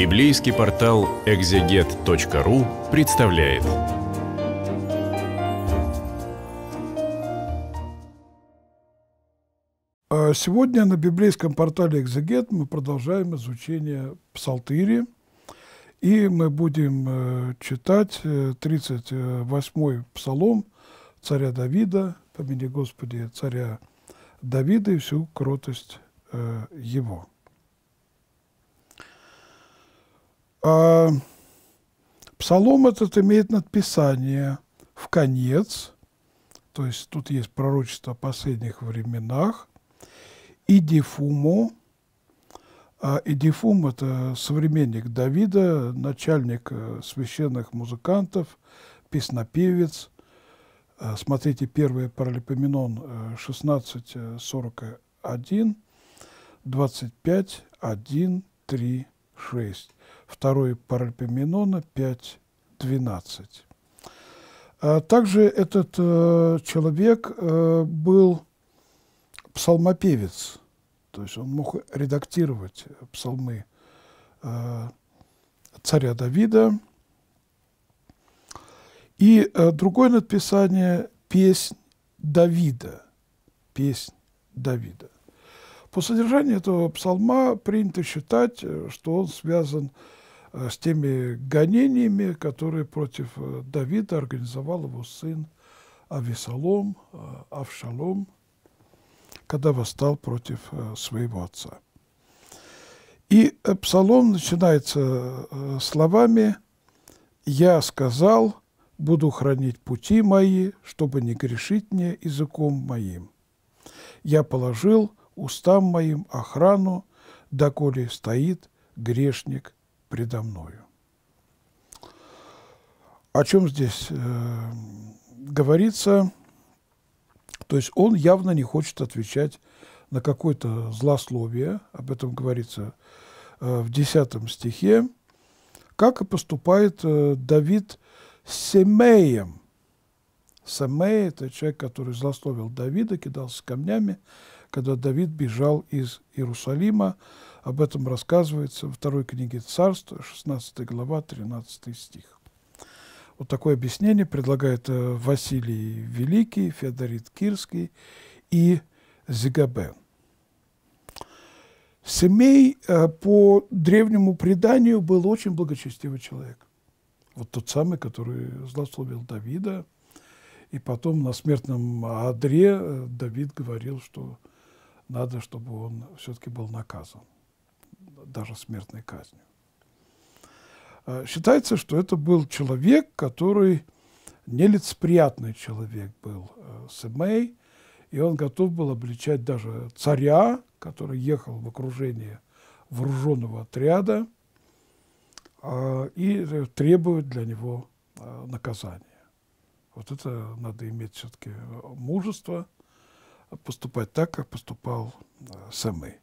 Библейский портал экзегет.ру представляет. А сегодня на библейском портале «Экзегет» мы продолжаем изучение Псалтыри, и мы будем э, читать 38-й э, псалом царя Давида, помяни Господи, царя Давида и всю кротость э, его. А псалом этот имеет надписание «в конец», то есть тут есть пророчество о последних временах, и дифуму, а это современник Давида, начальник э, священных музыкантов, песнопевец. А, смотрите, первый паралипоменон 1641, 25, 1, 3, 6. 2 Паральпоменона 5.12. Также этот э, человек э, был псалмопевец, то есть он мог редактировать псалмы э, царя Давида. И другое надписание – «Песнь Давида». «Песнь Давида». По содержанию этого псалма принято считать, что он связан с Э, с теми гонениями, которые против э, Давида организовал его сын Авесолом, э, Авшалом, когда восстал против своего отца. И псалом начинается словами «Я сказал, буду хранить пути мои, чтобы не грешить мне языком моим. Я положил устам моим охрану, доколе стоит грешник предо мною. О чем здесь э, говорится? То есть он явно не хочет отвечать на какое-то злословие, об этом говорится э, в 10 стихе, как и поступает э, Давид с Семеем. Семей – это человек, который злословил Давида, кидался камнями, когда Давид бежал из Иерусалима об этом рассказывается во второй книге «Царство», 16 глава, 13 стих. Вот такое объяснение предлагает э, Василий Великий, Феодорит Кирский и Зигабе. Семей э, по древнему преданию был очень благочестивый человек. Вот тот самый, который злословил Давида. И потом на смертном Адре э, Давид говорил, что надо, чтобы он все-таки был наказан даже смертной казнью. А, считается, что это был человек, который нелицеприятный человек был, э, Сэмей, и он готов был обличать даже царя, который ехал в окружение вооруженного отряда, а, и э, требовать для него э, наказания. Вот это надо иметь все-таки мужество, поступать так, как поступал Сэмэй.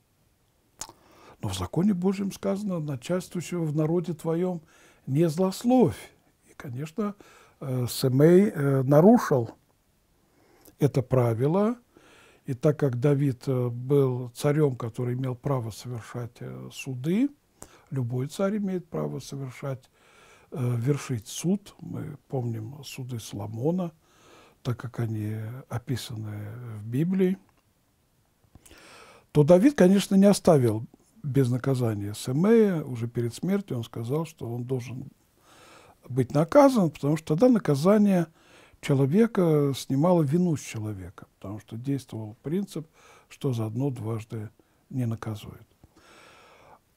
Но в законе Божьем сказано, начальствующего в народе твоем не злословь. И, конечно, э, Семей э, нарушил это правило. И так как Давид э, был царем, который имел право совершать суды, любой царь имеет право совершать, вершить суд. Мы помним суды Соломона, так как они описаны в Библии то Давид, конечно, не оставил без наказания Семея, уже перед смертью он сказал, что он должен быть наказан, потому что тогда наказание человека снимало вину с человека, потому что действовал принцип, что заодно дважды не наказует.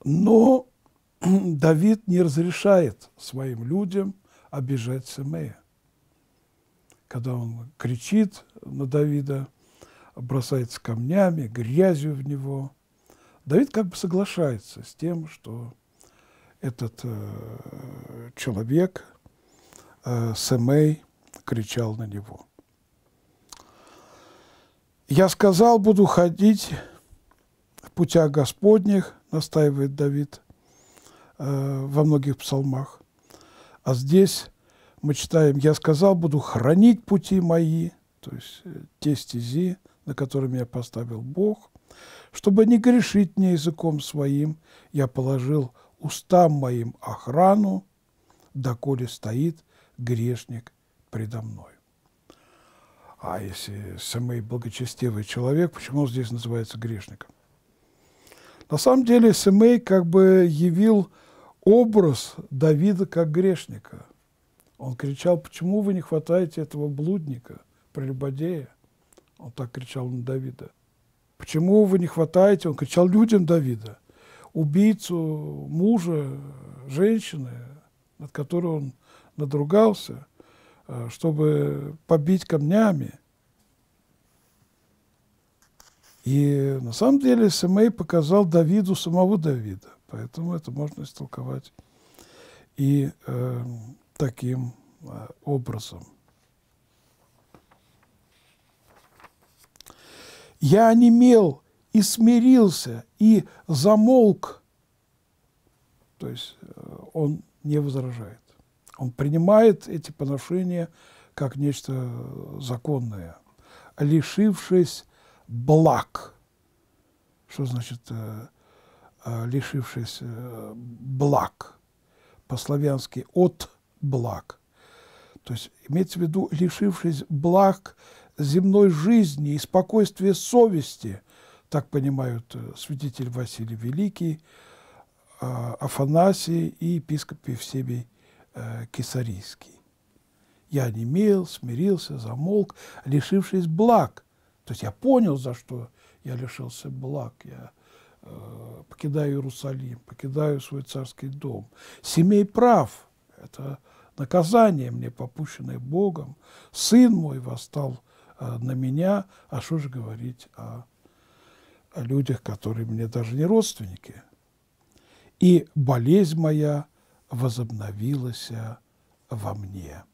Но Давид не разрешает своим людям обижать Семея. Когда он кричит на Давида, бросается камнями, грязью в него – Давид как бы соглашается с тем, что этот э, человек, э, Семей, кричал на него. «Я сказал, буду ходить в путях Господних», настаивает Давид э, во многих псалмах. А здесь мы читаем «Я сказал, буду хранить пути мои», то есть э, те стези, на которые я поставил Бог – чтобы не грешить мне языком своим, я положил устам моим охрану, доколе стоит грешник предо мной. А если самый благочестивый человек, почему он здесь называется грешником? На самом деле Семей как бы явил образ Давида как грешника. Он кричал, почему вы не хватаете этого блудника, прелюбодея? Он так кричал на Давида. Почему вы не хватаете? Он кричал людям Давида, убийцу мужа, женщины, над которой он надругался, э, чтобы побить камнями. И на самом деле Семей показал Давиду самого Давида, поэтому это можно истолковать и э, таким э, образом. Я онемел и смирился, и замолк. То есть э, он не возражает. Он принимает эти поношения как нечто э, законное, лишившись благ. Что значит э, лишившись благ? По-славянски «от благ». То есть имеется в виду, лишившись благ, земной жизни и спокойствие совести, так понимают э, святитель Василий Великий, а, Афанасий и епископ Евсебий э, Кесарийский. Я не имел, смирился, замолк, лишившись благ. То есть я понял, за что я лишился благ. Я э, покидаю Иерусалим, покидаю свой царский дом. Семей прав – это наказание мне, попущенное Богом. Сын мой восстал Э, на меня, а что же говорить о, о людях, которые мне даже не родственники. И болезнь моя возобновилась э, во мне.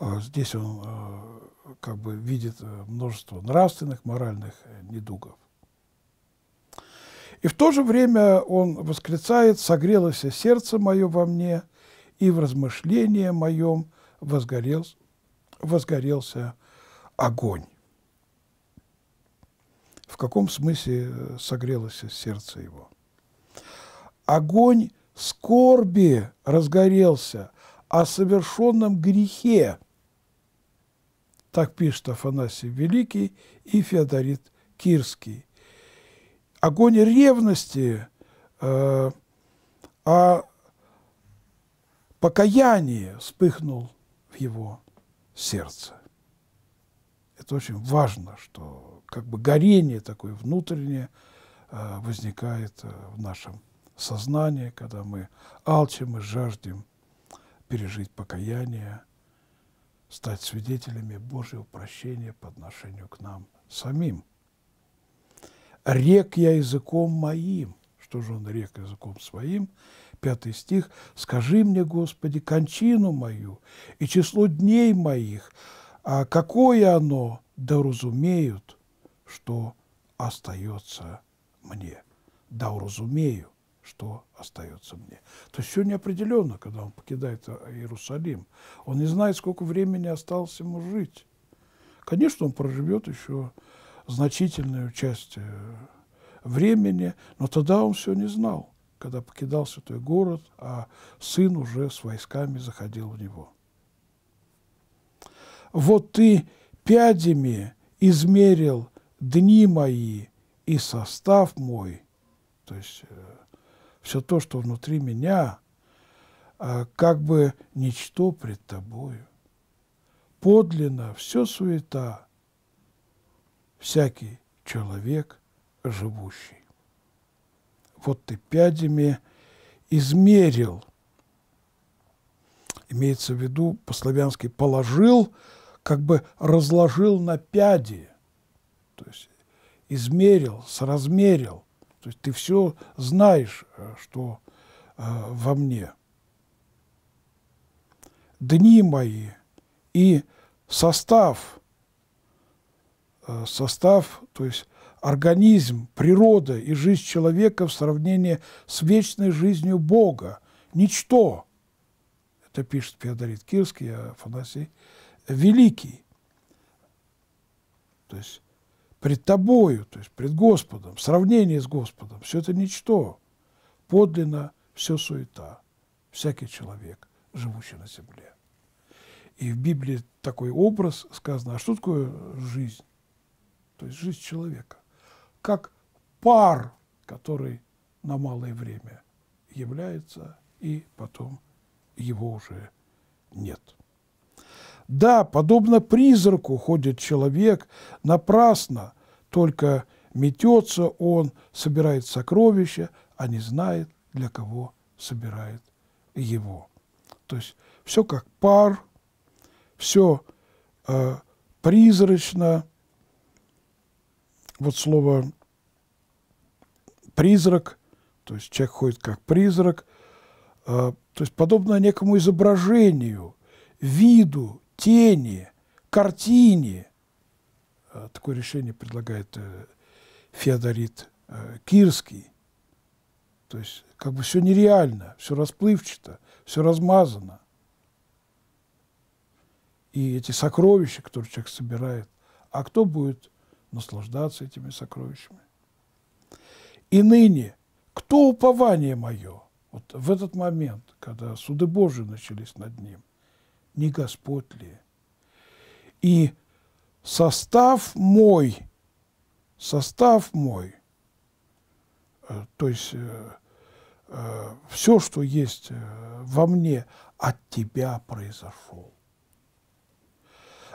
Э, здесь он как бы видит множество нравственных, моральных недугов. И в то же время он восклицает «согрелось сердце мое во мне, и в размышлении моем возгорелся возгорелся огонь. В каком смысле э, согрелось сердце его? Огонь скорби разгорелся о совершенном грехе. Так пишет Афанасий Великий и Феодорит Кирский. Огонь ревности э, о покаянии вспыхнул в его сердца. Это очень важно, что как бы горение такое внутреннее а, возникает а, в нашем сознании, когда мы алчим и жаждем пережить покаяние, стать свидетелями Божьего прощения по отношению к нам самим. «Рек я языком моим». Что же он рек языком своим? пятый стих, «Скажи мне, Господи, кончину мою и число дней моих, а какое оно, да разумеют, что остается мне». Да разумею, что остается мне. То есть все неопределенно, когда он покидает Иерусалим. Он не знает, сколько времени осталось ему жить. Конечно, он проживет еще значительную часть э, времени, но тогда он все не знал когда покидал святой город, а сын уже с войсками заходил в него. Вот ты пядями измерил дни мои и состав мой, то есть э, все то, что внутри меня, а как бы ничто пред тобою. Подлинно все суета, всякий человек живущий. Вот Котты пядями, измерил, имеется в виду по-славянски положил, как бы разложил на пяди, то есть измерил, соразмерил. То есть ты все знаешь, э, что э, во мне. Дни мои и состав, э, состав, то есть организм, природа и жизнь человека в сравнении с вечной жизнью Бога. Ничто. Это пишет Феодорит Кирский, Афанасий Великий. То есть пред тобою, то есть пред Господом, в сравнении с Господом, все это ничто. Подлинно все суета, всякий человек, живущий на земле. И в Библии такой образ сказано, а что такое жизнь? То есть жизнь человека как пар, который на малое время является, и потом его уже нет. Да, подобно призраку ходит человек, напрасно только метется он, собирает сокровища, а не знает, для кого собирает его. То есть все как пар, все э, призрачно, вот слово «призрак», то есть человек ходит как призрак, э, то есть подобно некому изображению, виду, тени, картине. Э, такое решение предлагает э, Феодорит Кирский. То есть как бы все нереально, все расплывчато, все размазано. И эти сокровища, которые человек собирает, а кто будет наслаждаться этими сокровищами. И ныне, кто упование мое? Вот в этот момент, когда суды Божии начались над ним, не Господь ли? И состав мой, состав мой, э, то есть э, э, все, что есть во мне, от тебя произошел.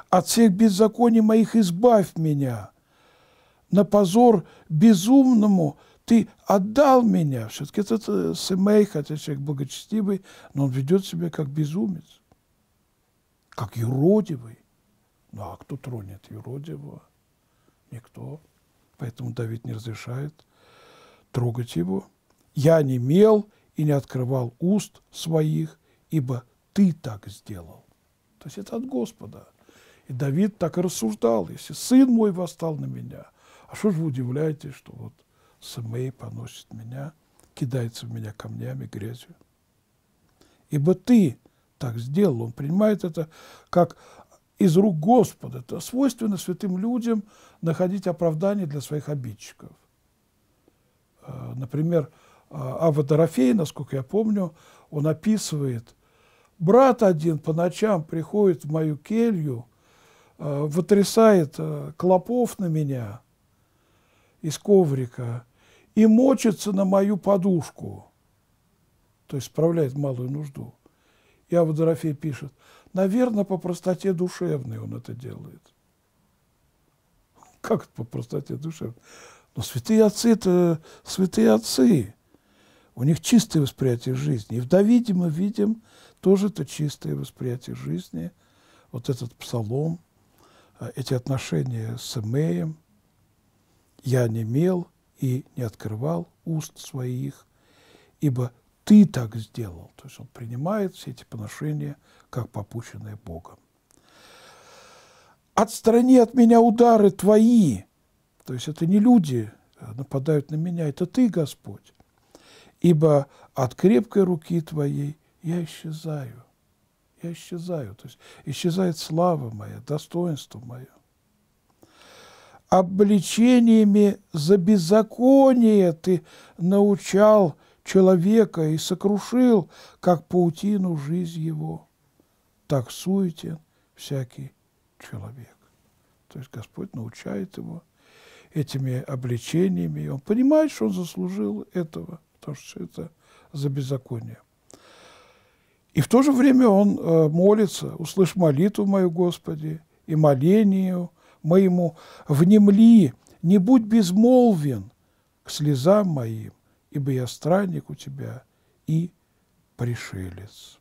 От всех беззаконий моих избавь меня – на позор безумному, ты отдал меня. Все-таки этот э, Сымей, хотя человек благочестивый, но он ведет себя как безумец, как юродивый. Ну а кто тронет юродивого? Никто. Поэтому Давид не разрешает трогать его. «Я не мел и не открывал уст своих, ибо ты так сделал». То есть это от Господа. И Давид так и рассуждал. «Если сын мой восстал на меня, а что же вы удивляетесь, что вот Самей поносит меня, кидается в меня камнями, грязью? Ибо ты так сделал. Он принимает это как из рук Господа. Это свойственно святым людям находить оправдание для своих обидчиков. Э, например, э, Ава Дорофей, насколько я помню, он описывает, брат один по ночам приходит в мою келью, э, вытрясает клопов на меня – из коврика и мочится на мою подушку. То есть справляет малую нужду. И Авдорофей пишет, наверное, по простоте душевной он это делает. Как это по простоте душевной? Но святые отцы – это святые отцы. У них чистое восприятие жизни. И в Давиде мы видим тоже это чистое восприятие жизни. Вот этот псалом, э, эти отношения с Эмеем – я не мел и не открывал уст своих, ибо ты так сделал. То есть он принимает все эти поношения, как попущенные Богом. Отстрани от меня удары твои. То есть это не люди э, нападают на меня, это ты, Господь. Ибо от крепкой руки твоей я исчезаю. Я исчезаю. То есть исчезает слава моя, достоинство мое обличениями за беззаконие ты научал человека и сокрушил, как паутину, жизнь его. Так суетен всякий человек. То есть Господь научает его этими обличениями, и он понимает, что он заслужил этого, потому что это за беззаконие. И в то же время он э, молится, «Услышь молитву мою, Господи, и молению моему внемли, не будь безмолвен к слезам моим, ибо я странник у тебя и пришелец.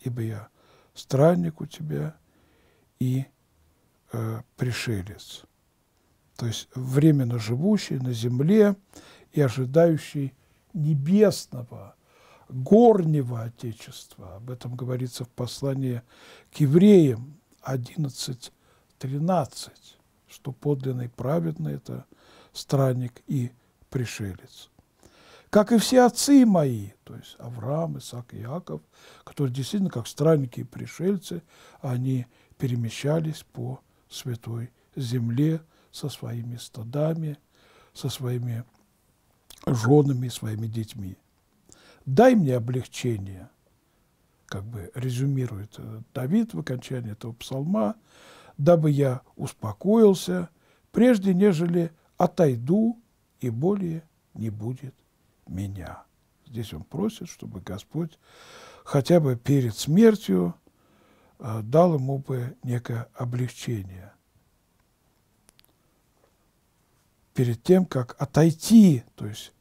Ибо я странник у тебя и э, пришелец. То есть временно живущий на земле и ожидающий небесного, горнего Отечества. Об этом говорится в послании к евреям 11, 13, что подлинный праведный – это странник и пришелец. Как и все отцы мои, то есть Авраам, Исаак, Яков, которые действительно, как странники и пришельцы, они перемещались по святой земле со своими стадами, со своими женами своими детьми. «Дай мне облегчение», как бы резюмирует э, Давид в окончании этого псалма, дабы я успокоился, прежде нежели отойду, и более не будет меня». Здесь он просит, чтобы Господь хотя бы перед смертью э, дал ему бы некое облегчение. Перед тем, как отойти, то есть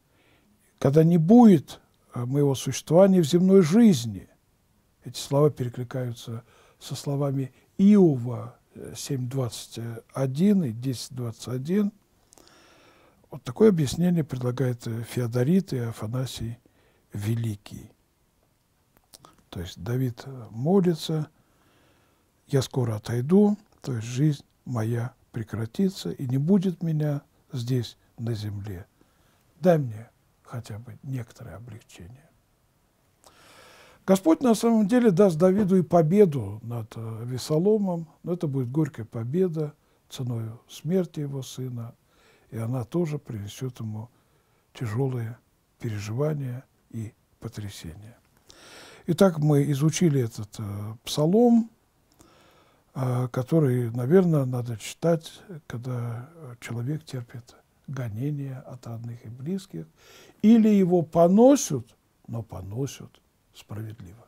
когда не будет э, моего существования в земной жизни. Эти слова перекликаются со словами Иова, 7.21 и 10.21. Вот такое объяснение предлагает э, Феодорит и Афанасий Великий. То есть Давид э, молится, я скоро отойду, то есть жизнь моя прекратится, и не будет меня здесь, на земле. Дай мне хотя бы некоторое облегчение. Господь на самом деле даст Давиду и победу над э, Весоломом, но это будет горькая победа ценой смерти его сына, и она тоже принесет ему тяжелые переживания и потрясения. Итак, мы изучили этот э, псалом, э, который, наверное, надо читать, когда э, человек терпит гонения от родных и близких, или его поносят, но поносят справедливо.